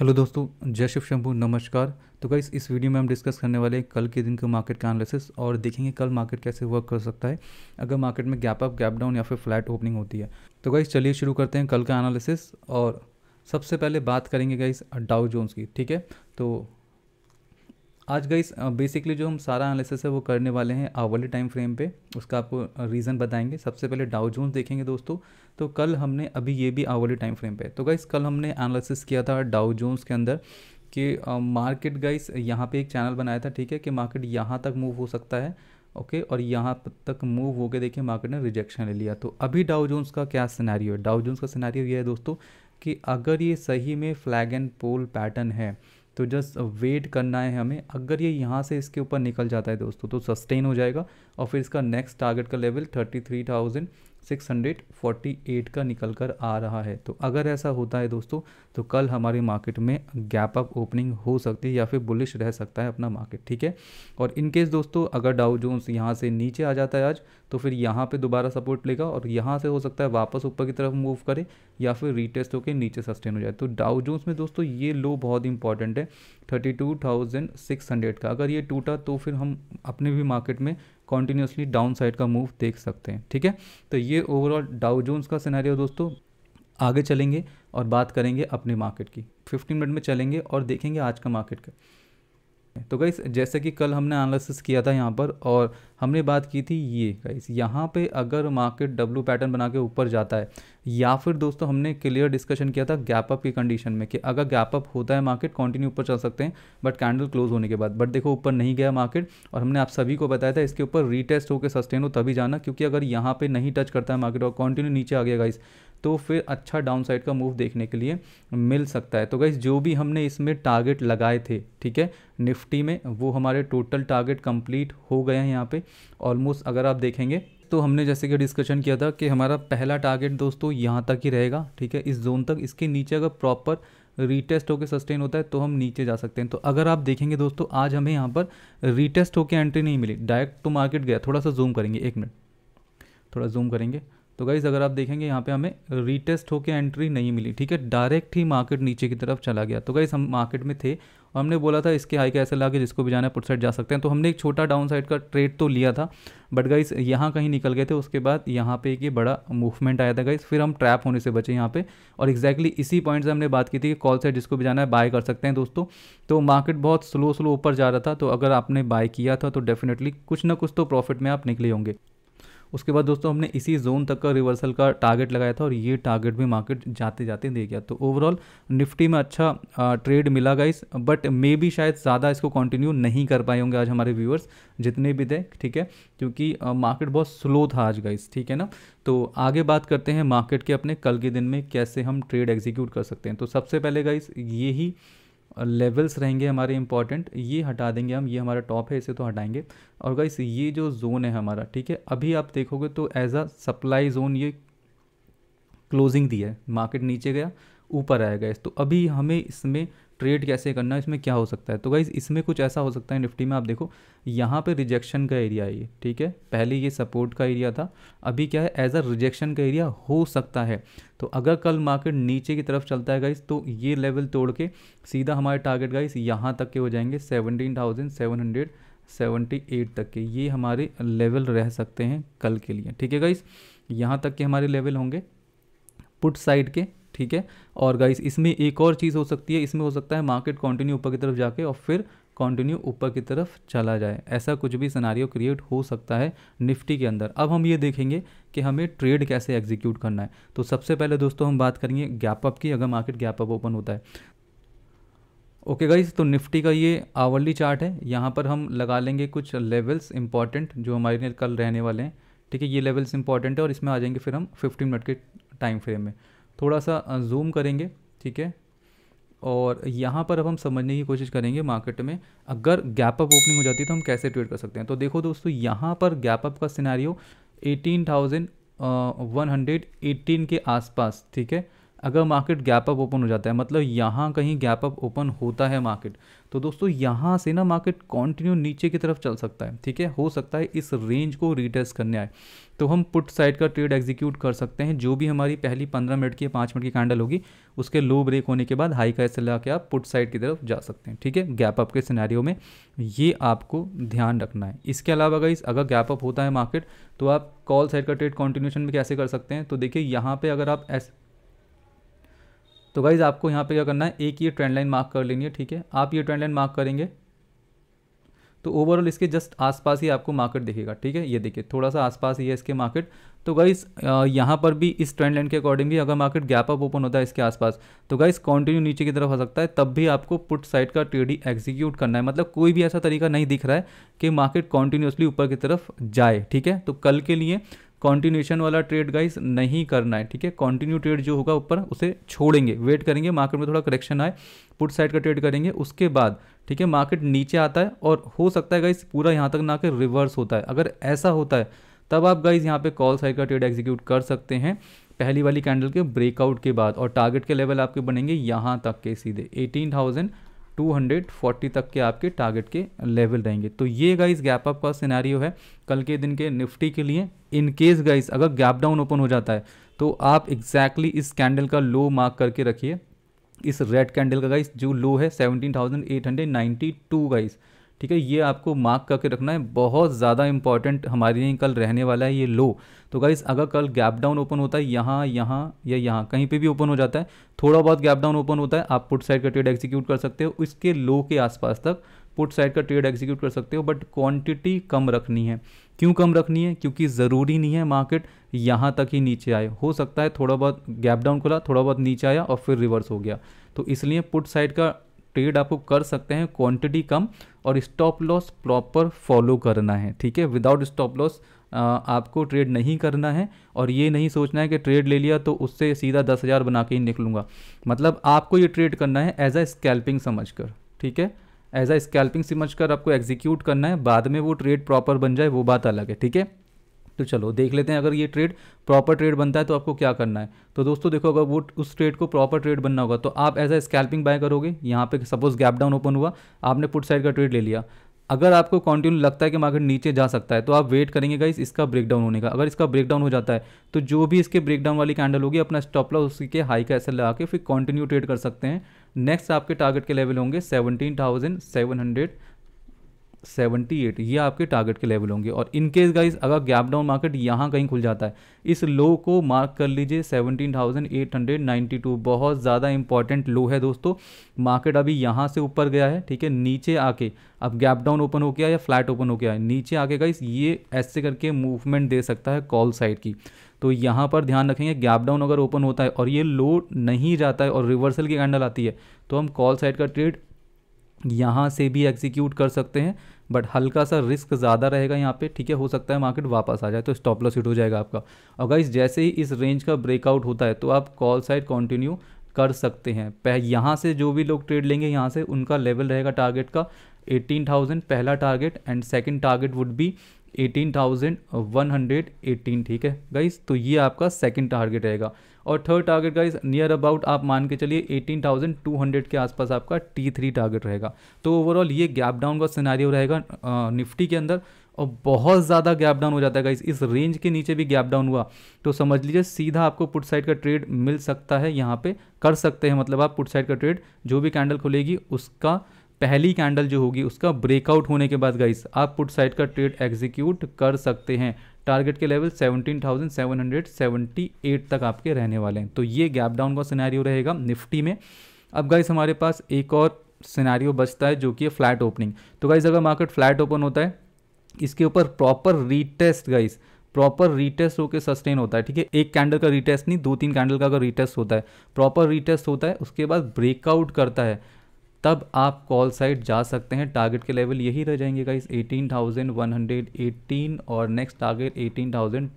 hello दोस्तों जय शिव शंभू नमस्कार तो गाइस इस वीडियो में हम डिस्कस करने वाले हैं कल के दिन के मार्केट का एनालिसिस और देखेंगे कल मार्केट कैसे वर्क कर सकता है अगर मार्केट में गैप अप गैप डाउन या फिर फ्लैट ओपनिंग होती है तो गाइस चलिए शुरू करते हैं कल का एनालिसिस और सबसे पहले बात करेंगे गाइस डाउ जोन्स की ठीक है तो आज गई बेसिकली जो हम सारा एनालिसिस है वो करने वाले हैं आवर्ली टाइम फ्रेम पे उसका आपको रीज़न बताएंगे सबसे पहले डाउ जोन्स देखेंगे दोस्तों तो कल हमने अभी ये भी आवर्ली टाइम फ्रेम पे तो गाइस कल हमने एनालिसिस किया था डाउ जोन्स के अंदर कि मार्केट गाइस यहाँ पे एक चैनल बनाया था ठीक है कि मार्केट यहाँ तक मूव हो सकता है ओके और यहाँ तक मूव हो के देखिए मार्केट ने रिजेक्शन ले लिया तो अभी डाउ जोन्स का क्या सिनारी है डाउ जोन्स का सिनारी ये है दोस्तों कि अगर ये सही में फ्लैग एंड पोल पैटर्न है तो जस्ट वेट करना है हमें अगर ये यहाँ से इसके ऊपर निकल जाता है दोस्तों तो सस्टेन हो जाएगा और फिर इसका नेक्स्ट टारगेट का लेवल थर्टी थ्री थाउजेंड 648 का निकल कर आ रहा है तो अगर ऐसा होता है दोस्तों तो कल हमारे मार्केट में गैप अप ओपनिंग हो सकती है या फिर बुलिश रह सकता है अपना मार्केट ठीक है और इन केस दोस्तों अगर डाउ जोन्स यहाँ से नीचे आ जाता है आज तो फिर यहाँ पे दोबारा सपोर्ट लेगा और यहाँ से हो सकता है वापस ऊपर की तरफ मूव करे या फिर रिटेस्ट होकर नीचे सस्टेन हो जाए तो डाउ जोन्स में दोस्तों ये लो बहुत इंपॉर्टेंट है thirty two thousand six hundred का अगर ये टूटा तो फिर हम अपने भी मार्केट में कॉन्टीन्यूसली डाउन साइड का मूव देख सकते हैं ठीक है तो ये ओवरऑल डाउ जोन्स का सिनेरियो दोस्तों आगे चलेंगे और बात करेंगे अपने मार्केट की 15 मिनट में चलेंगे और देखेंगे आज का मार्केट का तो गाइस जैसे कि कल हमने एनालिसिस किया था यहाँ पर और हमने बात की थी ये गाइस यहाँ पे अगर मार्केट डब्ल्यू पैटर्न बना के ऊपर जाता है या फिर दोस्तों हमने क्लियर डिस्कशन किया था गैप अप की कंडीशन में कि अगर गैप अप होता है मार्केट कंटिन्यू ऊपर चल सकते हैं बट कैंडल क्लोज होने के बाद बट देखो ऊपर नहीं गया मार्केट और हमने आप सभी को बताया था इसके ऊपर रीटेस्ट होकर सस्टेन हो तभी जाना क्योंकि अगर यहाँ पर नहीं टच करता है मार्केट और कॉन्टिन्यू नीचे आ गया गाइस तो फिर अच्छा डाउनसाइड का मूव देखने के लिए मिल सकता है तो गाइज जो भी हमने इसमें टारगेट लगाए थे ठीक है निफ्टी में वो हमारे टोटल टारगेट कंप्लीट हो गए हैं यहाँ पे ऑलमोस्ट अगर आप देखेंगे तो हमने जैसे कि डिस्कशन किया था कि हमारा पहला टारगेट दोस्तों यहाँ तक ही रहेगा ठीक है इस जोन तक इसके नीचे अगर प्रॉपर रीटेस्ट होकर सस्टेन होता है तो हम नीचे जा सकते हैं तो अगर आप देखेंगे दोस्तों आज हमें यहाँ पर रीटेस्ट होकर एंट्री नहीं मिली डायरेक्ट तो मार्केट गया थोड़ा सा जूम करेंगे एक मिनट थोड़ा जूम करेंगे तो गाइज़ अगर आप देखेंगे यहाँ पे हमें रीटेस्ट होकर एंट्री नहीं मिली ठीक है डायरेक्ट ही मार्केट नीचे की तरफ चला गया तो गाइज़ हम मार्केट में थे और हमने बोला था इसके हाई कैसे ला के जिसको भी जाना है पुट साइड जा सकते हैं तो हमने एक छोटा डाउन साइड का ट्रेड तो लिया था बट गाइज़ यहाँ कहीं निकल गए थे उसके बाद यहाँ पे ये बड़ा मूवमेंट आया था गाइज़ फिर हम ट्रैप होने से बचे यहाँ पे और एग्जैक्टली exactly इसी पॉइंट से हमने बात की थी कि कॉल साइड जिसको भी जाना है बाय कर सकते हैं दोस्तों तो मार्केट बहुत स्लो स्लो ऊपर जा रहा था तो अगर आपने बाय किया था तो डेफिनेटली कुछ ना कुछ तो प्रॉफिट में आप निकले होंगे उसके बाद दोस्तों हमने इसी जोन तक का रिवर्सल का टारगेट लगाया था और ये टारगेट भी मार्केट जाते जाते दे गया तो ओवरऑल निफ्टी में अच्छा ट्रेड मिला गाइस बट मे भी शायद ज़्यादा इसको कंटिन्यू नहीं कर पाए होंगे आज हमारे व्यूअर्स जितने भी थे ठीक है क्योंकि मार्केट बहुत स्लो था आज गाइस ठीक है ना तो आगे बात करते हैं मार्केट के अपने कल के दिन में कैसे हम ट्रेड एग्जीक्यूट कर सकते हैं तो सबसे पहले गाइस ही लेवल्स रहेंगे हमारे इंपॉर्टेंट ये हटा देंगे हम ये हमारा टॉप है इसे तो हटाएंगे और गाइस ये जो जोन है हमारा ठीक है अभी आप देखोगे तो एज अ सप्लाई जोन ये क्लोजिंग दी है मार्केट नीचे गया ऊपर आया गया तो अभी हमें इसमें ट्रेड कैसे करना है इसमें क्या हो सकता है तो गाइज़ इसमें कुछ ऐसा हो सकता है निफ्टी में आप देखो यहाँ पे रिजेक्शन का एरिया है ये ठीक है पहले ये सपोर्ट का एरिया था अभी क्या है एज अ रिजेक्शन का एरिया हो सकता है तो अगर कल मार्केट नीचे की तरफ चलता है गाइज तो ये लेवल तोड़ के सीधा हमारे टारगेट गाइज यहाँ तक के हो जाएंगे seventeen thousand seven hundred seventy eight तक के ये हमारे लेवल रह सकते हैं कल के लिए ठीक है गाइज़ यहाँ तक के हमारे लेवल होंगे पुट साइड के ठीक है और गाइस इसमें एक और चीज़ हो सकती है इसमें हो सकता है मार्केट कंटिन्यू ऊपर की तरफ जाके और फिर कंटिन्यू ऊपर की तरफ चला जाए ऐसा कुछ भी सिनारियो क्रिएट हो सकता है निफ्टी के अंदर अब हम ये देखेंगे कि हमें ट्रेड कैसे एग्जीक्यूट करना है तो सबसे पहले दोस्तों हम बात करेंगे गैप अप की अगर मार्केट गैप अप ओपन होता है ओके गाइज तो निफ्टी का ये आवर्ली चार्ट है यहाँ पर हम लगा लेंगे कुछ लेवल्स इंपॉर्टेंट जो हमारे लिए कल रहने वाले हैं ठीक है ये लेवल्स इंपॉर्टेंट है और इसमें आ जाएंगे फिर हम 15 मिनट के टाइम फ्रेम में थोड़ा सा जूम करेंगे ठीक है और यहाँ पर अब हम समझने की कोशिश करेंगे मार्केट में अगर गैप अप ओपनिंग हो जाती है तो हम कैसे ट्रेड कर सकते हैं तो देखो दोस्तों यहाँ पर गैप अप का हंड्रेड 18,118 के आसपास ठीक है अगर मार्केट गैप अप ओपन हो जाता है मतलब यहाँ कहीं गैप अप ओपन होता है मार्केट तो दोस्तों यहाँ से ना मार्केट कंटिन्यू नीचे की तरफ चल सकता है ठीक है हो सकता है इस रेंज को रिटेस्ट करने आए तो हम पुट साइड का ट्रेड एग्जीक्यूट कर सकते हैं जो भी हमारी पहली पंद्रह मिनट की पाँच मिनट की कैंडल होगी उसके लो ब्रेक होने के बाद हाई का ऐसा लगा के आप पुट साइड की तरफ जा सकते हैं ठीक है गैप अप के सिनेरियो में ये आपको ध्यान रखना है इसके अलावा अगर इस अगर गैप अप होता है मार्केट तो आप कॉल साइड का ट्रेड कॉन्टिन्यूशन में कैसे कर सकते हैं तो देखिए यहाँ पर अगर आप ऐसे तो गाइज़ आपको यहाँ पे क्या करना है एक ये ट्रेंड लाइन मार्क कर लेनी है ठीक है आप ये ट्रेंड लाइन मार्क करेंगे तो ओवरऑल इसके जस्ट आसपास ही आपको मार्केट दिखेगा ठीक है ये देखिए थोड़ा सा आसपास ही है इसके मार्केट तो गाइज़ यहाँ पर भी इस ट्रेंड लाइन के भी अगर मार्केट गैप अप ओपन होता है इसके आसपास तो गाइज कंटिन्यू नीचे की तरफ आ सकता है तब भी आपको पुट साइड का ट्रेडी एग्जीक्यूट करना है मतलब कोई भी ऐसा तरीका नहीं दिख रहा है कि मार्केट कॉन्टिन्यूसली ऊपर की तरफ जाए ठीक है तो कल के लिए कॉन्टिन्यूशन वाला ट्रेड गाइस नहीं करना है ठीक है कॉन्टिन्यू ट्रेड जो होगा ऊपर उसे छोड़ेंगे वेट करेंगे मार्केट में थोड़ा करेक्शन आए पुट साइड का ट्रेड करेंगे उसके बाद ठीक है मार्केट नीचे आता है और हो सकता है गाइस पूरा यहाँ तक ना के रिवर्स होता है अगर ऐसा होता है तब आप गाइज यहाँ पे कॉल साइड का ट्रेड एग्जीक्यूट कर सकते हैं पहली वाली कैंडल के ब्रेकआउट के बाद और टारगेट के लेवल आपके बनेंगे यहाँ तक के सीधे एटीन थाउजेंड 240 तक के आपके टारगेट के लेवल रहेंगे तो ये गाइस गैप अप का सिनेरियो है कल के दिन के निफ्टी के लिए इन केस गाइस अगर गैप डाउन ओपन हो जाता है तो आप एग्जैक्टली exactly इस कैंडल का लो मार्क करके रखिए इस रेड कैंडल का गाइस जो लो है 17,892 गाइस ठीक है ये आपको मार्क करके रखना है बहुत ज़्यादा इंपॉर्टेंट हमारे लिए कल रहने वाला है ये लो तो गाइस अगर कल गैप डाउन ओपन होता है यहाँ यहाँ या यहाँ कहीं पे भी ओपन हो जाता है थोड़ा बहुत गैप डाउन ओपन होता है आप पुट साइड का ट्रेड एग्जीक्यूट कर सकते हो इसके लो के आसपास तक पुट साइड का ट्रेड एग्जीक्यूट कर सकते हो बट क्वांटिटी कम रखनी है क्यों कम रखनी है क्योंकि ज़रूरी नहीं है मार्केट यहाँ तक ही नीचे आए हो सकता है थोड़ा बहुत गैप डाउन खुला थोड़ा बहुत नीचे आया और फिर रिवर्स हो गया तो इसलिए पुट साइड का ट्रेड आपको कर सकते हैं क्वांटिटी कम और स्टॉप लॉस प्रॉपर फॉलो करना है ठीक है विदाउट स्टॉप लॉस आपको ट्रेड नहीं करना है और ये नहीं सोचना है कि ट्रेड ले लिया तो उससे सीधा दस हज़ार बना के ही निकलूँगा मतलब आपको ये ट्रेड करना है एज अ स्कैल्पिंग समझ कर ठीक है एज अ स्कैल्पिंग समझ कर आपको एग्जीक्यूट करना है बाद में वो ट्रेड प्रॉपर बन जाए वो बात अलग है ठीक है तो चलो देख लेते हैं अगर ये ट्रेड प्रॉपर ट्रेड बनता है तो आपको क्या करना है तो दोस्तों देखो अगर वो उस ट्रेड को प्रॉपर ट्रेड बनना होगा तो आप एज अ स्कैल्पिंग बाय करोगे यहाँ पे सपोज गैप डाउन ओपन हुआ आपने पुट साइड का ट्रेड ले लिया अगर आपको कंटिन्यू लगता है कि मार्केट नीचे जा सकता है तो आप वेट करेंगे गाइस इसका ब्रेकडाउन होने का अगर इसका ब्रेकडाउन हो जाता है तो जो भी इसके ब्रेकडाउन वाली कैंडल होगी अपना स्टॉप लॉस उसी के हाई का ऐसे लगा के फिर कंटिन्यू ट्रेड कर सकते हैं नेक्स्ट आपके टारगेट के लेवल होंगे सेवनटीन थाउजेंड सेवन हंड्रेड 78 ये आपके टारगेट के लेवल होंगे और इन केस गाइस अगर गैप डाउन मार्केट यहाँ कहीं खुल जाता है इस लो को मार्क कर लीजिए 17,892 बहुत ज़्यादा इंपॉर्टेंट लो है दोस्तों मार्केट अभी यहाँ से ऊपर गया है ठीक है नीचे आके अब गैप डाउन ओपन हो गया या फ्लैट ओपन हो गया है नीचे आके गाइस ये ऐसे करके मूवमेंट दे सकता है कॉल साइड की तो यहाँ पर ध्यान रखेंगे गैप डाउन अगर ओपन होता है और ये लो नहीं जाता है और रिवर्सल की कैंडल आती है तो हम कॉल साइड का ट्रेड यहाँ से भी एग्जीक्यूट कर सकते हैं बट हल्का सा रिस्क ज़्यादा रहेगा यहाँ पे ठीक है हो सकता है मार्केट वापस आ जाए तो स्टॉप लॉस हिट हो जाएगा आपका और गाइज जैसे ही इस रेंज का ब्रेकआउट होता है तो आप कॉल साइड कंटिन्यू कर सकते हैं पह यहाँ से जो भी लोग ट्रेड लेंगे यहाँ से उनका लेवल रहेगा टारगेट का एटीन पहला target and second target would be 18,118 ठीक है गाइस तो ये आपका सेकंड टारगेट रहेगा और third target guys near about आप मान के चलिए 18,200 के आसपास आपका टी थ्री टारगेट रहेगा तो ओवरऑल ये गैप डाउन का सिनारियो रहेगा निफ्टी के अंदर और बहुत ज़्यादा गैप डाउन हो जाता है गाइस इस रेंज के नीचे भी गैप डाउन हुआ तो समझ लीजिए सीधा आपको पुट साइड का ट्रेड मिल सकता है यहाँ पे कर सकते हैं मतलब आप पुट साइड का ट्रेड जो भी कैंडल खुलेगी उसका पहली कैंडल जो होगी उसका ब्रेकआउट होने के बाद गाइस आप पुट साइड का ट्रेड एग्जीक्यूट कर सकते हैं टारगेट के लेवल 17,778 तक आपके रहने वाले हैं तो ये गैप डाउन का सिनेरियो रहेगा निफ्टी में अब गाइस हमारे पास एक और सिनेरियो बचता है जो कि फ्लैट ओपनिंग तो गाइस अगर मार्केट फ्लैट ओपन होता है इसके ऊपर proper retest guys proper retest होकर सस्टेन होता है ठीक है एक कैंडल का रीटेस्ट नहीं दो तीन कैंडल का अगर रीटेस्ट होता है प्रॉपर रीटेस्ट होता है उसके बाद ब्रेकआउट करता है तब आप कॉल साइड जा सकते हैं टारगेट के लेवल यही रह जाएंगे गाइस 18,118 और नेक्स्ट टारगेट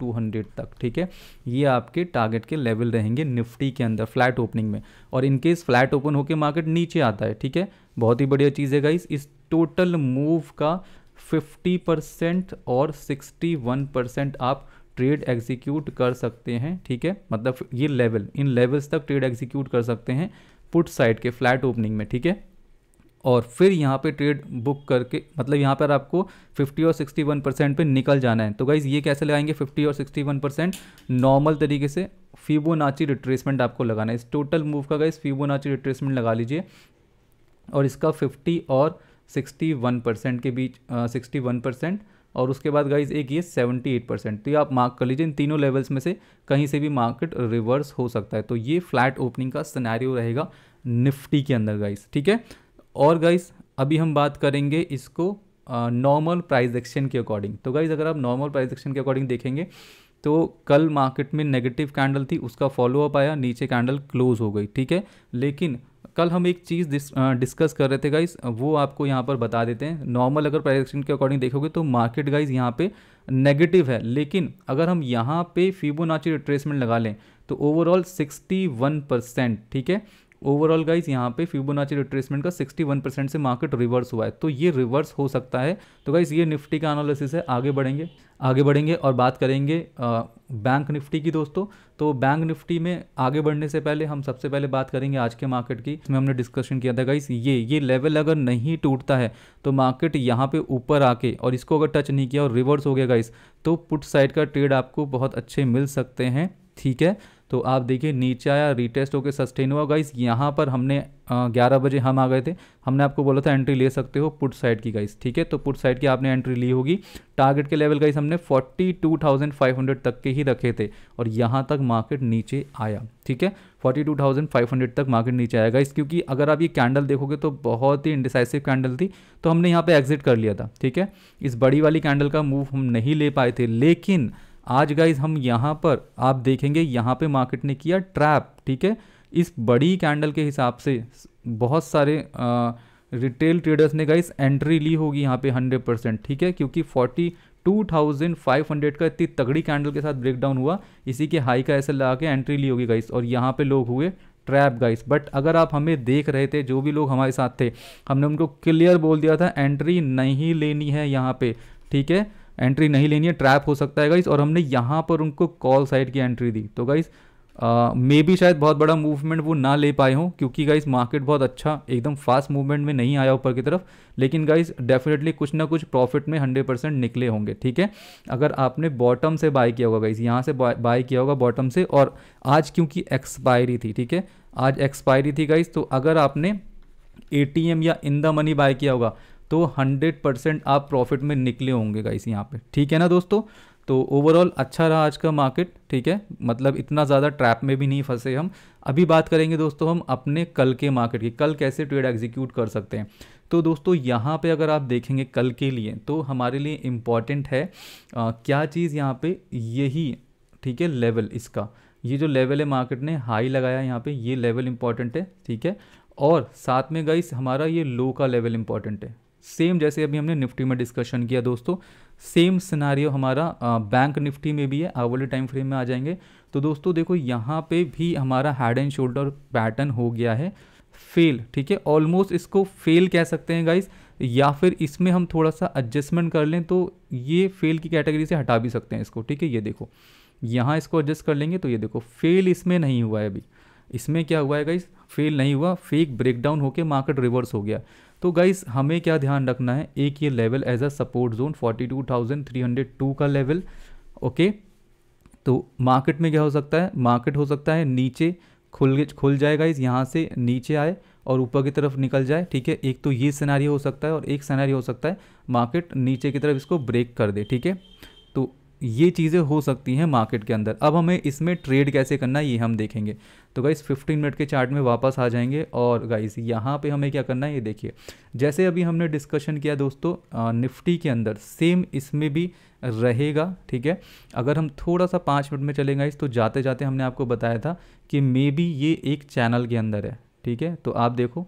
18,200 तक ठीक है ये आपके टारगेट के लेवल रहेंगे निफ्टी के अंदर फ्लैट ओपनिंग में और इनकेस फ्लैट ओपन होकर मार्केट नीचे आता है ठीक है बहुत ही बढ़िया चीज़ है गाइस इस टोटल मूव का 50% और 61% आप ट्रेड एग्जीक्यूट कर सकते हैं ठीक है मतलब ये लेवल इन लेवल्स तक ट्रेड एग्जीक्यूट कर सकते हैं पुट साइड के फ्लैट ओपनिंग में ठीक है और फिर यहाँ पे ट्रेड बुक करके मतलब यहाँ पर आपको 50 और 61 परसेंट पर निकल जाना है तो गाइज़ ये कैसे लगाएंगे 50 और 61 परसेंट नॉर्मल तरीके से फीबोनाची रिट्रेसमेंट आपको लगाना है इस टोटल मूव का गाइज फीबोनाची रिट्रेसमेंट लगा लीजिए और इसका 50 और 61 परसेंट के बीच सिक्सटी वन परसेंट और उसके बाद गाइज एक ये 78 परसेंट तो ये आप मार्क कर लीजिए इन तीनों लेवल्स में से कहीं से भी मार्केट रिवर्स हो सकता है तो ये फ्लैट ओपनिंग का सिनेरियो रहेगा निफ्टी के अंदर गाइज ठीक है और गाइस अभी हम बात करेंगे इसको नॉर्मल प्राइस एक्शन के अकॉर्डिंग तो गाइज अगर आप नॉर्मल प्राइस एक्शन के अकॉर्डिंग देखेंगे तो कल मार्केट में नेगेटिव कैंडल थी उसका फॉलोअप आया नीचे कैंडल क्लोज हो गई ठीक है लेकिन कल हम एक चीज़ डिस, डिस्कस कर रहे थे गाइज वो आपको यहाँ पर बता देते हैं नॉर्मल अगर प्राइस एक्शन के अकॉर्डिंग देखोगे तो मार्केट गाइज यहाँ पे नेगेटिव है लेकिन अगर हम यहाँ पे फीबोनाची रिट्रेसमेंट लगा लें तो ओवरऑल 61 परसेंट ठीक है ओवरऑल गाइज यहाँ पे फ्यूबोनाची रिट्रेसमेंट का 61 परसेंट से मार्केट रिवर्स हुआ है तो ये रिवर्स हो सकता है तो गाइज ये निफ्टी का एनालिसिस है आगे बढ़ेंगे आगे बढ़ेंगे और बात करेंगे आ, बैंक निफ्टी की दोस्तों तो बैंक निफ्टी में आगे बढ़ने से पहले हम सबसे पहले बात करेंगे आज के मार्केट की इसमें हमने डिस्कशन किया था गाइस ये ये लेवल अगर नहीं टूटता है तो मार्केट यहाँ पे ऊपर आके और इसको अगर टच नहीं किया और रिवर्स हो गया गाइस तो पुट साइड का ट्रेड आपको बहुत अच्छे मिल सकते हैं ठीक है तो आप देखिए नीचे आया रिटेस्ट होकर सस्टेन हुआ गाइस यहाँ पर हमने ग्यारह बजे हम आ गए थे हमने आपको बोला था एंट्री ले सकते हो पुट साइड की गाइस ठीक है तो पुट साइड की आपने एंट्री ली होगी टारगेट के लेवल गाइस हमने 42,500 तक के ही रखे थे और यहाँ तक मार्केट नीचे आया ठीक है 42,500 तक मार्केट नीचे आएगा इस क्योंकि अगर आप ये कैंडल देखोगे तो बहुत ही इंडिसाइसिव कैंडल थी तो हमने यहाँ पर एग्जिट कर लिया था ठीक है इस बड़ी वाली कैंडल का मूव हम नहीं ले पाए थे लेकिन आज गाइज हम यहाँ पर आप देखेंगे यहाँ पे मार्केट ने किया ट्रैप ठीक है इस बड़ी कैंडल के हिसाब से बहुत सारे आ, रिटेल ट्रेडर्स ने गाइस एंट्री ली होगी यहाँ पे 100 परसेंट ठीक है क्योंकि 42,500 का इतनी तगड़ी कैंडल के साथ ब्रेकडाउन हुआ इसी के हाई का ऐसे लगा के एंट्री ली होगी गाइस और यहाँ पे लोग हुए ट्रैप गाइस बट अगर आप हमें देख रहे थे जो भी लोग हमारे साथ थे हमने उनको क्लियर बोल दिया था एंट्री नहीं लेनी है यहाँ पे ठीक है एंट्री नहीं लेनी है ट्रैप हो सकता है गाइस और हमने यहाँ पर उनको कॉल साइड की एंट्री दी तो गाइस मे भी शायद बहुत बड़ा मूवमेंट वो ना ले पाए हों क्योंकि गाइस मार्केट बहुत अच्छा एकदम फास्ट मूवमेंट में नहीं आया ऊपर की तरफ लेकिन गाइस डेफिनेटली कुछ ना कुछ प्रॉफिट में 100 परसेंट निकले होंगे ठीक है अगर आपने बॉटम से बाय किया होगा गाइस यहाँ से बाय किया होगा बॉटम से और आज क्योंकि एक्सपायरी थी ठीक है आज एक्सपायरी थी गाइस तो अगर आपने ए या इन द मनी बाय किया होगा तो 100 परसेंट आप प्रॉफिट में निकले होंगे गाइस यहाँ पे ठीक है ना दोस्तों तो ओवरऑल अच्छा रहा आज का मार्केट ठीक है मतलब इतना ज़्यादा ट्रैप में भी नहीं फंसे हम अभी बात करेंगे दोस्तों हम अपने कल के मार्केट की कल कैसे ट्रेड एग्जीक्यूट कर सकते हैं तो दोस्तों यहाँ पे अगर आप देखेंगे कल के लिए तो हमारे लिए इम्पॉर्टेंट है आ, क्या चीज़ यहाँ पे यही ठीक है लेवल इसका ये जो लेवल है मार्केट ने हाई लगाया यहाँ पे ये लेवल इम्पॉर्टेंट है ठीक है और साथ में गाइस हमारा ये लो का लेवल इम्पॉर्टेंट है सेम जैसे अभी हमने निफ्टी में डिस्कशन किया दोस्तों सेम सिनारियो हमारा बैंक निफ्टी में भी है आवर्ली टाइम फ्रेम में आ जाएंगे तो दोस्तों देखो यहाँ पे भी हमारा हेड एंड शोल्डर पैटर्न हो गया है फेल ठीक है ऑलमोस्ट इसको फेल कह सकते हैं गाइस या फिर इसमें हम थोड़ा सा एडजस्टमेंट कर लें तो ये फेल की कैटेगरी से हटा भी सकते हैं इसको ठीक है ये देखो यहाँ इसको एडजस्ट कर लेंगे तो ये देखो फेल इसमें नहीं हुआ है अभी इसमें क्या हुआ है गाइस फेल नहीं हुआ फेक ब्रेकडाउन होकर मार्केट रिवर्स हो गया तो गाइस हमें क्या ध्यान रखना है एक ये level as a support zone 42,302 का लेवल ओके तो मार्केट में क्या हो सकता है मार्केट हो सकता है नीचे खुल खुल जाए गाइस यहाँ से नीचे आए और ऊपर की तरफ निकल जाए ठीक है एक तो ये सिनारी हो सकता है और एक सिनारी हो सकता है मार्केट नीचे की तरफ इसको ब्रेक कर दे ठीक है ये चीज़ें हो सकती हैं मार्केट के अंदर अब हमें इसमें ट्रेड कैसे करना है ये हम देखेंगे तो गाइस 15 मिनट के चार्ट में वापस आ जाएंगे और गाइस यहाँ पे हमें क्या करना है ये देखिए जैसे अभी हमने डिस्कशन किया दोस्तों निफ्टी के अंदर सेम इसमें भी रहेगा ठीक है अगर हम थोड़ा सा पाँच मिनट में चलेगा इस तो जाते जाते हमने आपको बताया था कि मे बी ये एक चैनल के अंदर है ठीक है तो आप देखो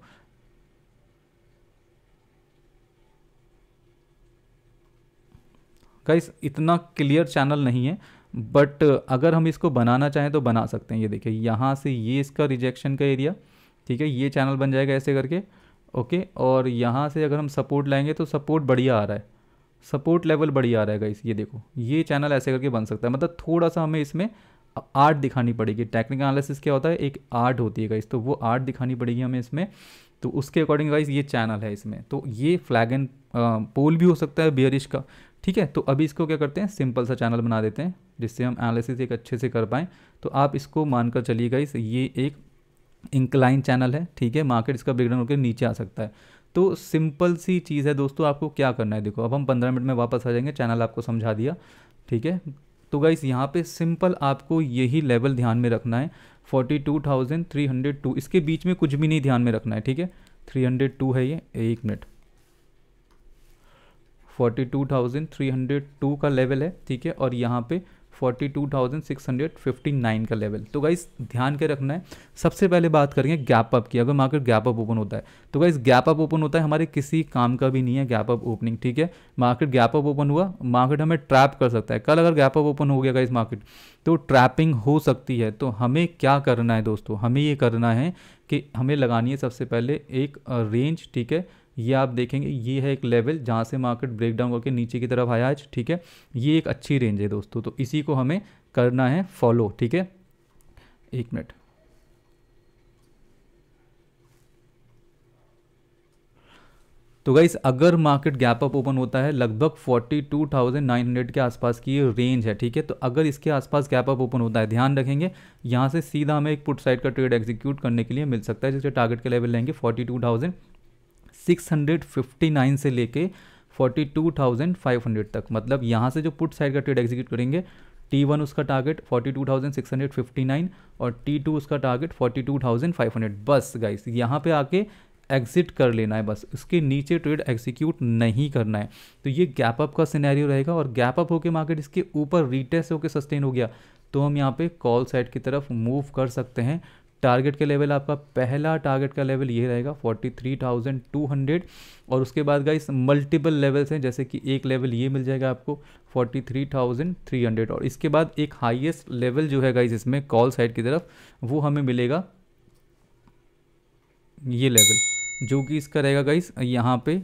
गाइस इतना क्लियर चैनल नहीं है बट अगर हम इसको बनाना चाहें तो बना सकते हैं ये देखिए यहाँ से ये इसका रिजेक्शन का एरिया ठीक है ये चैनल बन जाएगा ऐसे करके ओके और यहाँ से अगर हम सपोर्ट लाएंगे तो सपोर्ट बढ़िया आ रहा है सपोर्ट लेवल बढ़िया आ रहा है गाइस ये देखो ये चैनल ऐसे करके बन सकता है मतलब थोड़ा सा हमें इसमें आर्ट दिखानी पड़ेगी टेक्निकल एनालिसिस क्या होता है एक आर्ट होती है गाइस तो वो आर्ट दिखानी पड़ेगी हमें इसमें तो उसके अकॉर्डिंग गाइस ये चैनल है इसमें तो ये फ्लैग एंड पोल भी हो सकता है बियरिश का ठीक है तो अभी इसको क्या करते हैं सिंपल सा चैनल बना देते हैं जिससे हम एनालिसिस एक अच्छे से कर पाएँ तो आप इसको मानकर चलिएगा इस ये एक इंक्लाइन चैनल है ठीक है मार्केट इसका ब्रेकडाउन होकर नीचे आ सकता है तो सिंपल सी चीज़ है दोस्तों आपको क्या करना है देखो अब हम पंद्रह मिनट में वापस आ जाएंगे चैनल आपको समझा दिया ठीक है तो गाइस यहाँ पे सिंपल आपको यही लेवल ध्यान में रखना है forty two thousand three hundred two इसके बीच में कुछ भी नहीं ध्यान में रखना है ठीक है थ्री हंड्रेड टू है ये एक मिनट 42,302 का लेवल है ठीक है और यहाँ पे 42,659 का लेवल तो गाइस ध्यान के रखना है सबसे पहले बात करेंगे गैप अप की अगर मार्केट गैप अप ओपन होता है तो गाइस गैप अप ओपन होता है हमारे किसी काम का भी नहीं है गैप अप ओपनिंग ठीक है मार्केट गैप अप ओपन हुआ मार्केट हमें ट्रैप कर सकता है कल अगर गैप अप ओपन हो गया गाइस मार्केट तो ट्रैपिंग हो सकती है तो हमें क्या करना है दोस्तों हमें ये करना है कि हमें लगानी है सबसे पहले एक रेंज ठीक है ये आप देखेंगे ये है एक लेवल जहाँ से मार्केट ब्रेक डाउन करके नीचे की तरफ आया आज ठीक है ये एक अच्छी रेंज है दोस्तों तो इसी को हमें करना है फॉलो ठीक है एक मिनट तो गाइस अगर मार्केट गैप अप ओपन होता है लगभग 42,900 के आसपास की ये रेंज है ठीक है तो अगर इसके आसपास गैप अप ओपन होता है ध्यान रखेंगे यहाँ से सीधा हमें एक पुट साइड का ट्रेड एग्जीक्यूट करने के लिए मिल सकता है जिसके टारगेट के लेवल लेंगे 42,000 659 से लेके 42,500 तक मतलब यहाँ से जो पुट साइड का ट्रेड एग्जीक्यूट करेंगे T1 उसका टारगेट 42,659 और T2 उसका टारगेट 42,500 बस गाइस यहाँ पे आके एग्जिट कर लेना है बस उसके नीचे ट्रेड एग्जीक्यूट नहीं करना है तो ये गैप अप का सिनेरियो रहेगा और गैप अप होकर मार्केट इसके ऊपर रिटेस्ट होकर सस्टेन हो गया तो हम यहाँ पे कॉल साइड की तरफ मूव कर सकते हैं टारगेट का लेवल आपका पहला टारगेट का लेवल ये रहेगा 43,200 और उसके बाद गाइस मल्टीपल लेवल्स हैं जैसे कि एक लेवल ये मिल जाएगा आपको 43,300 और इसके बाद एक हाईएस्ट लेवल जो है गाइस इसमें कॉल साइड की तरफ वो हमें मिलेगा ये लेवल जो कि इसका रहेगा गाइस यहाँ पे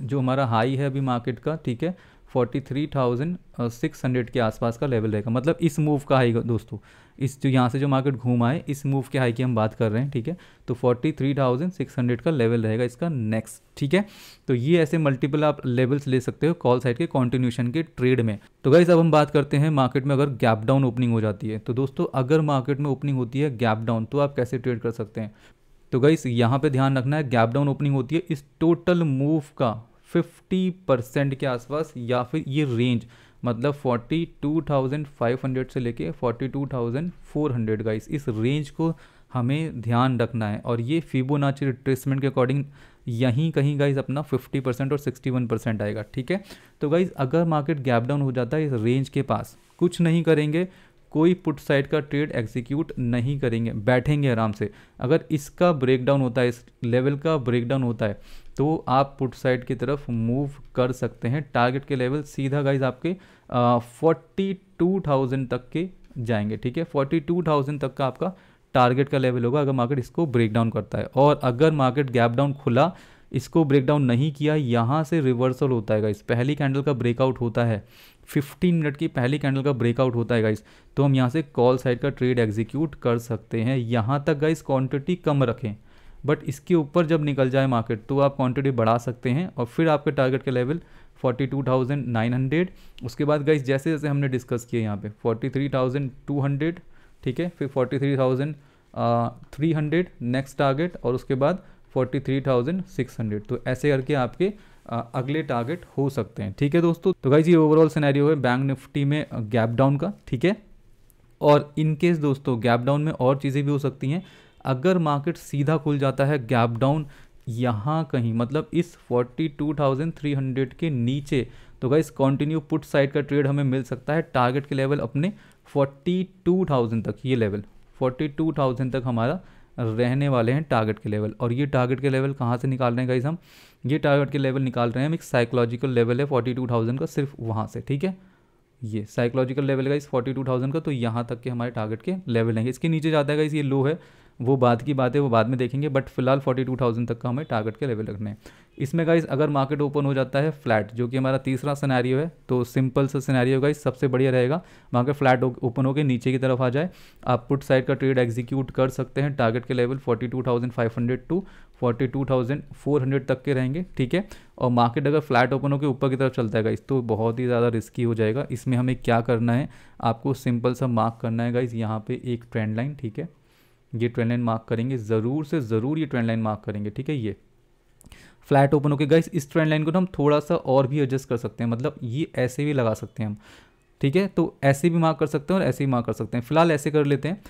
जो हमारा हाई है अभी मार्केट का ठीक है forty three thousand six hundred के आसपास का लेवल रहेगा मतलब इस मूव का हाई दोस्तों इस जो यहाँ से जो मार्केट घूमा है इस मूव के हाई की हम बात कर रहे हैं ठीक है तो forty three thousand six hundred का लेवल रहेगा इसका नेक्स्ट ठीक है तो ये ऐसे मल्टीपल आप लेवल्स ले सकते हो कॉल साइड के कॉन्टिन्यूशन के ट्रेड में तो गाइज अब हम बात करते हैं मार्केट में अगर गैप डाउन ओपनिंग हो जाती है तो दोस्तों अगर मार्केट में ओपनिंग होती है गैप डाउन तो आप कैसे ट्रेड कर सकते हैं तो गाइस यहाँ पे ध्यान रखना है गैप डाउन ओपनिंग होती है इस टोटल मूव का फिफ्टी परसेंट के आसपास या फिर ये रेंज मतलब 42,500 से लेके 42,400 गाइस इस रेंज को हमें ध्यान रखना है और ये फिबोनाची रिट्रेसमेंट के अकॉर्डिंग यहीं कहीं गाइज अपना 50 परसेंट और 61 परसेंट आएगा ठीक है तो गाइज अगर मार्केट गैप डाउन हो जाता है इस रेंज के पास कुछ नहीं करेंगे कोई पुट साइड का ट्रेड एग्जीक्यूट नहीं करेंगे बैठेंगे आराम से अगर इसका ब्रेकडाउन होता है इस लेवल का ब्रेकडाउन होता है तो आप पुट साइड की तरफ मूव कर सकते हैं टारगेट के लेवल सीधा गाइज आपके फोर्टी टू थाउजेंड तक के जाएंगे ठीक है फोर्टी टू थाउजेंड तक का आपका टारगेट का लेवल होगा अगर मार्केट इसको ब्रेक डाउन करता है और अगर मार्केट गैप डाउन खुला इसको ब्रेकडाउन नहीं किया यहाँ से रिवर्सल होता है इस पहली कैंडल का ब्रेकआउट होता है 15 मिनट की पहली कैंडल का ब्रेकआउट होता है गाइस तो हम यहाँ से कॉल साइड का ट्रेड एग्जीक्यूट कर सकते हैं यहाँ तक गाइस क्वांटिटी कम रखें बट इसके ऊपर जब निकल जाए मार्केट तो आप क्वांटिटी बढ़ा सकते हैं और फिर आपके टारगेट का लेवल 42,900 उसके बाद गाइस जैसे जैसे हमने डिस्कस किए यहाँ पर फोर्टी ठीक है फिर फोर्टी नेक्स्ट टारगेट और उसके बाद फोर्टी तो ऐसे करके आपके अगले टारगेट हो सकते हैं ठीक है दोस्तों तो भाई जी ओवरऑल सिनेरियो है बैंक निफ्टी में गैप डाउन का ठीक है और इनकेस दोस्तों गैप डाउन में और चीज़ें भी हो सकती हैं अगर मार्केट सीधा खुल जाता है गैप डाउन यहाँ कहीं मतलब इस 42,300 के नीचे तो गाइस कंटिन्यू पुट साइड का ट्रेड हमें मिल सकता है टारगेट के लेवल अपने 42,000 तक ये लेवल 42,000 तक हमारा रहने वाले हैं टारगेट के लेवल और ये टारगेट के लेवल कहाँ से निकाल रहे हैं गाइस हम ये टारगेट के लेवल निकाल रहे हैं हम एक साइकोलॉजिकल लेवल है फोर्टी टू थाउजेंड का सिर्फ वहाँ से ठीक है ये साइकोलॉजिकल लेवल का इस फोर्टी टू थाउजेंड का तो यहाँ तक के हमारे टारगेट के लेवल हैं इसके नीचे जाता है इस ये लो है वो बाद की बात है वो बाद में देखेंगे बट फिलहाल 42,000 तक का हमें टारगेट के लेवल रखने हैं इसमें गाइज अगर मार्केट ओपन हो जाता है फ्लैट जो कि हमारा तीसरा सिनेरियो है तो सिंपल सा सिनेरियो गाइज सबसे बढ़िया रहेगा मार्केट फ्लैट ओपन होकर नीचे की तरफ आ जाए आप पुट साइड का ट्रेड एग्जीक्यूट कर सकते हैं टारगेट के लेवल फोर्टी टू 42,400 तक के रहेंगे ठीक है और मार्केट अगर फ्लैट ओपन होकर ऊपर की तरफ चलता है गाइस तो बहुत ही ज़्यादा रिस्की हो जाएगा इसमें हमें क्या करना है आपको सिंपल सा मार्क करना है गाइस यहाँ पे एक ट्रेंड लाइन ठीक है ये ट्रेंड लाइन मार्क करेंगे ज़रूर से ज़रूर ये ट्रेंड लाइन मार्क करेंगे ठीक है ये फ्लैट ओपन होके गाइस इस ट्रेंड लाइन को हम थोड़ा सा और भी एडजस्ट कर सकते हैं मतलब ये ऐसे भी लगा सकते हैं हम ठीक है तो ऐसे भी मार्क कर सकते हैं और ऐसे भी मार्क कर सकते हैं फिलहाल ऐसे कर लेते हैं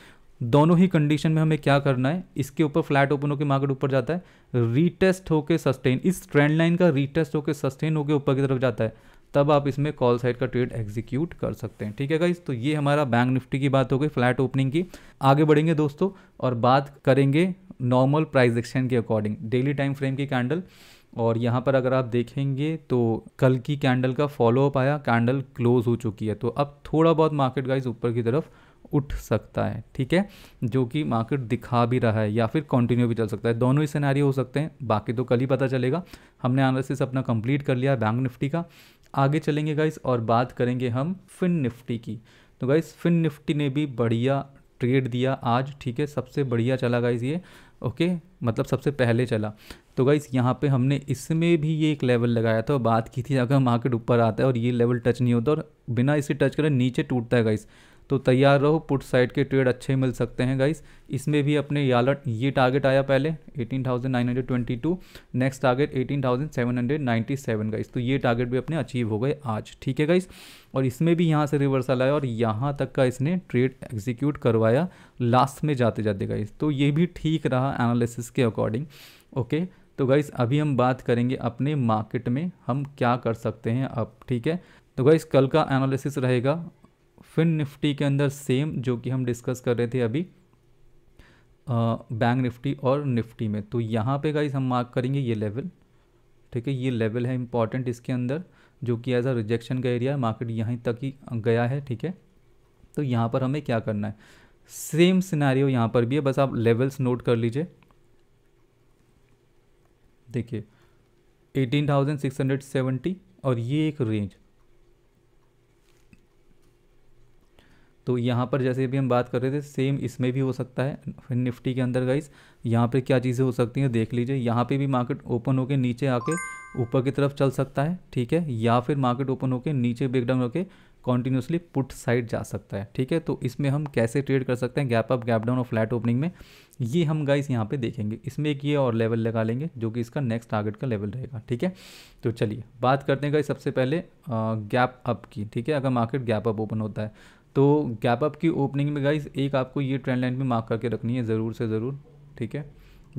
दोनों ही कंडीशन में हमें क्या करना है इसके ऊपर फ्लैट ओपन होकर मार्केट ऊपर जाता है रीटेस्ट होकर सस्टेन इस ट्रेंड लाइन का रीटेस्ट होकर सस्टेन होकर ऊपर की तरफ जाता है तब आप इसमें कॉल साइड का ट्रेड एग्जीक्यूट कर सकते हैं ठीक है गाइज तो ये हमारा बैंक निफ्टी की बात हो गई फ्लैट ओपनिंग की आगे बढ़ेंगे दोस्तों और बात करेंगे नॉर्मल प्राइस एक्सचेंज के अकॉर्डिंग डेली टाइम फ्रेम की कैंडल और यहाँ पर अगर आप देखेंगे तो कल की कैंडल का फॉलोअप आया कैंडल क्लोज हो चुकी है तो अब थोड़ा बहुत मार्केट गाइज ऊपर की तरफ उठ सकता है ठीक है जो कि मार्केट दिखा भी रहा है या फिर कंटिन्यू भी चल सकता है दोनों ही सिनारी हो सकते हैं बाकी तो कल ही पता चलेगा हमने एनालिसिस अपना कंप्लीट कर लिया बैंक निफ्टी का आगे चलेंगे गाइस और बात करेंगे हम फिन निफ्टी की तो गाइस फिन निफ्टी ने भी बढ़िया ट्रेड दिया आज ठीक है सबसे बढ़िया चला गाइस ये ओके मतलब सबसे पहले चला तो गाइस यहाँ पे हमने इसमें भी ये एक लेवल लगाया था और बात की थी अगर मार्केट ऊपर आता है और ये लेवल टच नहीं होता और बिना इसे टच करें नीचे टूटता है गाइस तो तैयार रहो पुट साइड के ट्रेड अच्छे मिल सकते हैं गाइस इसमें भी अपने यालट ये टारगेट आया पहले 18,922 नेक्स्ट टारगेट 18,797 गाइस तो ये टारगेट भी अपने अचीव हो गए आज ठीक है गाइस और इसमें भी यहाँ से रिवर्सल आया और यहाँ तक का इसने ट्रेड एग्जीक्यूट करवाया लास्ट में जाते जाते गाइस तो ये भी ठीक रहा एनालिसिस के अकॉर्डिंग ओके तो गाइस अभी हम बात करेंगे अपने मार्केट में हम क्या कर सकते हैं अब ठीक है तो गाइस कल का एनालिसिस रहेगा फिन निफ्टी के अंदर सेम जो कि हम डिस्कस कर रहे थे अभी बैंक निफ्टी और निफ्टी में तो यहाँ पे गाइस हम मार्क करेंगे ये लेवल ठीक है ये लेवल है इम्पॉर्टेंट इसके अंदर जो कि एज अ रिजेक्शन का एरिया है मार्केट यहीं तक ही गया है ठीक है तो यहाँ पर हमें क्या करना है सेम सिनारी यहाँ पर भी है बस आप लेवल्स नोट कर लीजिए देखिए 18,670 और ये एक रेंज तो यहाँ पर जैसे अभी हम बात कर रहे थे सेम इसमें भी हो सकता है निफ्टी के अंदर गाइस यहाँ पर क्या चीज़ें हो सकती हैं देख लीजिए यहाँ पर भी मार्केट ओपन होकर नीचे आके ऊपर की तरफ चल सकता है ठीक है या फिर मार्केट ओपन होकर नीचे ब्रेकडाउन होकर कॉन्टिन्यूसली पुट साइड जा सकता है ठीक है तो इसमें हम कैसे ट्रेड कर सकते हैं गैप अप गैप डाउन और फ्लैट ओपनिंग में ये हम गाइस यहाँ पे देखेंगे इसमें एक ये और लेवल लगा लेंगे जो कि इसका नेक्स्ट टारगेट का लेवल रहेगा ठीक है तो चलिए बात करते हैं गाइस सबसे पहले गैप अप की ठीक है अगर मार्केट गैप अप ओपन होता है तो गैप अप की ओपनिंग में गाइज एक आपको ये ट्रेंड लाइन भी मार्क करके रखनी है ज़रूर से ज़रूर ठीक है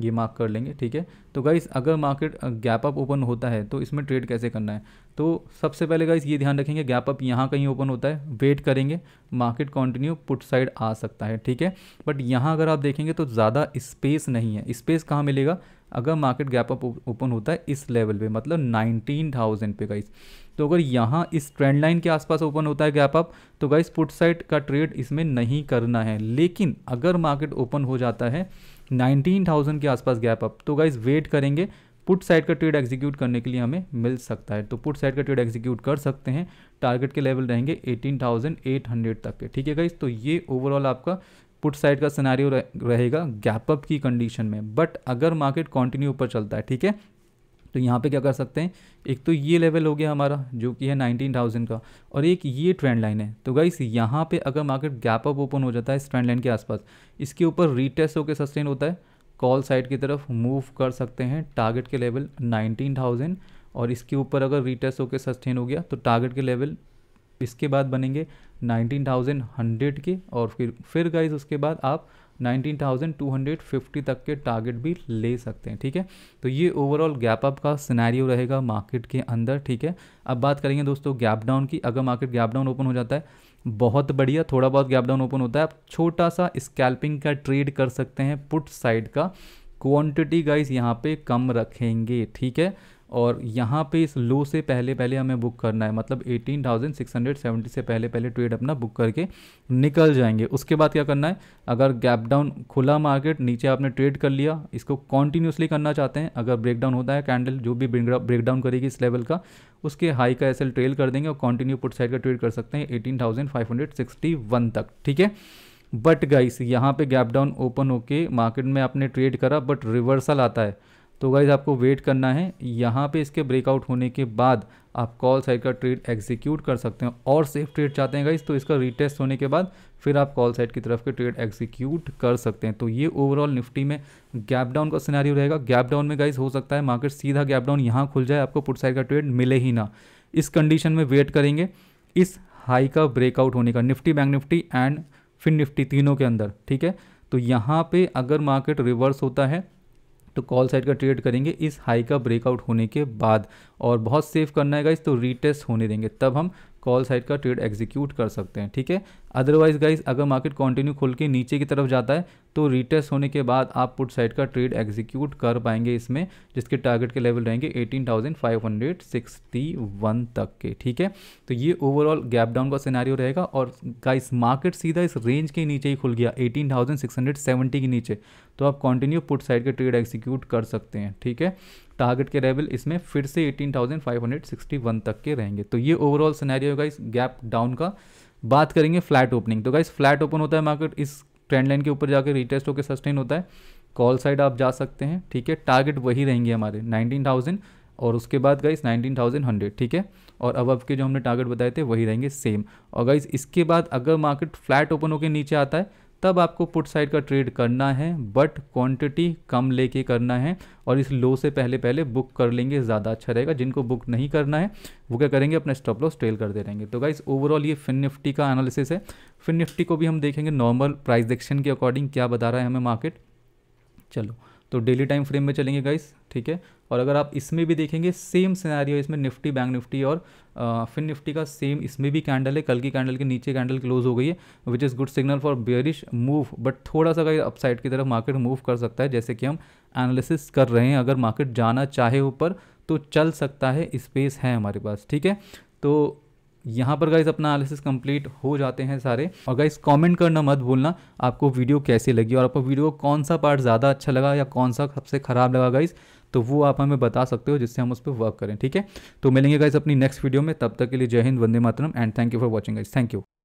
ये मार्क कर लेंगे ठीक है तो गाइस अगर मार्केट गैप अप ओपन होता है तो इसमें ट्रेड कैसे करना है तो सबसे पहले गाइस ये ध्यान रखेंगे गैप अप यहाँ कहीं ओपन होता है वेट करेंगे मार्केट कंटिन्यू पुट साइड आ सकता है ठीक है बट यहाँ अगर आप देखेंगे तो ज़्यादा स्पेस नहीं है स्पेस कहाँ मिलेगा अगर मार्केट गैप अप ओपन होता है इस लेवल पे मतलब 19,000 पे गाइस तो अगर यहाँ इस ट्रेंड लाइन के आसपास ओपन होता है गैप अप तो गाइस पुट साइड का ट्रेड इसमें नहीं करना है लेकिन अगर मार्केट ओपन हो जाता है 19,000 के आसपास गैप अप तो गाइज वेट करेंगे पुट साइड का ट्रेड एग्जीक्यूट करने के लिए हमें मिल सकता है तो पुट साइड का ट्रेड एग्जीक्यूट कर सकते हैं टारगेट के लेवल रहेंगे 18,800 तक के ठीक है गाइज तो ये ओवरऑल आपका पुट साइड का सिनारियो रहेगा गैप अप की कंडीशन में बट अगर मार्केट कंटिन्यू ऊपर चलता है ठीक है तो यहाँ पे क्या कर सकते हैं एक तो ये लेवल हो गया हमारा जो कि है 19,000 का और एक ये ट्रेंड लाइन है तो गाइस यहाँ पे अगर मार्केट गैप अप ओपन हो जाता है इस ट्रेंड लाइन के आसपास इसके ऊपर रीटेस्ट होकर सस्टेन होता है कॉल साइड की तरफ मूव कर सकते हैं टारगेट के लेवल नाइनटीन और इसके ऊपर अगर रीटेस्ट होकर सस्टेन हो गया तो टारगेट के लेवल इसके बाद बनेंगे नाइनटीन के और फिर फिर गाइज उसके बाद आप 19,250 तक के टारगेट भी ले सकते हैं ठीक है तो ये ओवरऑल गैप अप का सिनेरियो रहेगा मार्केट के अंदर ठीक है अब बात करेंगे दोस्तों गैप डाउन की अगर मार्केट गैप डाउन ओपन हो जाता है बहुत बढ़िया थोड़ा बहुत गैप डाउन ओपन होता है आप छोटा सा स्कैल्पिंग का ट्रेड कर सकते हैं पुट साइड का क्वांटिटी गाइस यहाँ पे कम रखेंगे ठीक है और यहाँ पे इस लो से पहले पहले हमें बुक करना है मतलब 18,670 से पहले पहले ट्रेड अपना बुक करके निकल जाएंगे उसके बाद क्या करना है अगर गैप डाउन खुला मार्केट नीचे आपने ट्रेड कर लिया इसको कॉन्टीन्यूसली करना चाहते हैं अगर ब्रेकडाउन होता है कैंडल जो भी ब्रेकडाउन करेगी इस लेवल का उसके हाई का एस ट्रेल कर देंगे और कॉन्टिन्यू पुट साइड का ट्रेड कर सकते हैं एटीन तक ठीक है बट गाइस यहाँ पे गैप डाउन ओपन होके मार्केट में आपने ट्रेड करा बट रिवर्सल आता है तो गाइज़ आपको वेट करना है यहाँ पे इसके ब्रेकआउट होने के बाद आप कॉल साइड का ट्रेड एग्जीक्यूट कर सकते हैं और सेफ ट्रेड चाहते हैं गाइज तो इसका रिटेस्ट होने के बाद फिर आप कॉल साइड की तरफ के ट्रेड एग्जीक्यूट कर सकते हैं तो ये ओवरऑल निफ्टी में गैप डाउन का सिनारियो रहेगा गैप डाउन में गाइज हो सकता है मार्केट सीधा गैप डाउन यहाँ खुल जाए आपको पुट साइड का ट्रेड मिले ही ना इस कंडीशन में वेट करेंगे इस हाई का ब्रेकआउट होने का Nifty bank Nifty and fin Nifty तीनों के अंदर ठीक है तो यहाँ पे अगर मार्केट रिवर्स होता है तो कॉल साइड का ट्रेड करेंगे इस हाई का ब्रेकआउट होने के बाद और बहुत सेफ करना है इस तो रीटेस्ट होने देंगे तब हम कॉल साइड का ट्रेड एग्जीक्यूट कर सकते हैं ठीक है अदरवाइज गाइज अगर मार्केट कंटिन्यू खोल के नीचे की तरफ जाता है तो रिटेस्ट होने के बाद आप पुट साइड का ट्रेड एग्जीक्यूट कर पाएंगे इसमें जिसके टारगेट के लेवल रहेंगे 18,561 तक के ठीक है तो ये ओवरऑल गैप डाउन का सिनेरियो रहेगा और गाइस मार्केट सीधा इस रेंज के नीचे ही खुल गया 18,670 के नीचे तो आप कंटिन्यू पुट साइड के ट्रेड एग्जीक्यूट कर सकते हैं ठीक है टारगेट के लेवल इसमें फिर से एटीन तक के रहेंगे तो ये ओवरऑल होगा इस गैप डाउन का बात करेंगे फ्लैट ओपनिंग तो गाइस फ्लैट ओपन होता है मार्केट इस ट्रेंड लाइन के ऊपर जाकर रिटेस्ट होकर सस्टेन होता है कॉल साइड आप जा सकते हैं ठीक है टारगेट वही रहेंगे हमारे 19,000 और उसके बाद गाइस 19,100 ठीक है और अब के जो हमने टारगेट बताए थे वही रहेंगे सेम और गाइस इसके बाद अगर मार्केट फ्लैट ओपन होकर नीचे आता है तब आपको पुट साइड का ट्रेड करना है बट क्वांटिटी कम लेके करना है और इस लो से पहले पहले बुक कर लेंगे ज़्यादा अच्छा रहेगा जिनको बुक नहीं करना है वो क्या करेंगे अपना स्टॉप लॉस ट्रेल कर दे रहेंगे तो गाइस ओवरऑल ये फिन निफ्टी का एनालिसिस है फिन निफ्टी को भी हम देखेंगे नॉर्मल प्राइस एक्शन के अकॉर्डिंग क्या बता रहा है हमें मार्केट चलो तो डेली टाइम फ्रेम में चलेंगे गाइस ठीक है और अगर आप इसमें भी देखेंगे सेम सिनेरियो इसमें निफ्टी बैंक निफ्टी और फिन निफ्टी का सेम इसमें भी कैंडल है कल की कैंडल के नीचे कैंडल क्लोज हो गई है which is good signal for bearish move but थोड़ा सा अपसाइड की तरफ मार्केट मूव कर सकता है जैसे कि हम एनालिसिस कर रहे हैं अगर मार्केट जाना चाहे ऊपर तो चल सकता है स्पेस है हमारे पास ठीक है तो यहाँ पर गाइज अपना एनालिसिस कंप्लीट हो जाते हैं सारे और गाइज कमेंट करना मत भूलना आपको वीडियो कैसी लगी और आपको वीडियो कौन सा पार्ट ज़्यादा अच्छा लगा या कौन सा सबसे ख़राब लगा गाइज़ तो वो आप हमें बता सकते हो जिससे हम उस पर वर्क करें ठीक है तो मिलेंगे गाइज अपनी नेक्स्ट वीडियो में तब तक के लिए जय हिंद वंदे मातरम and thank you for watching guys thank you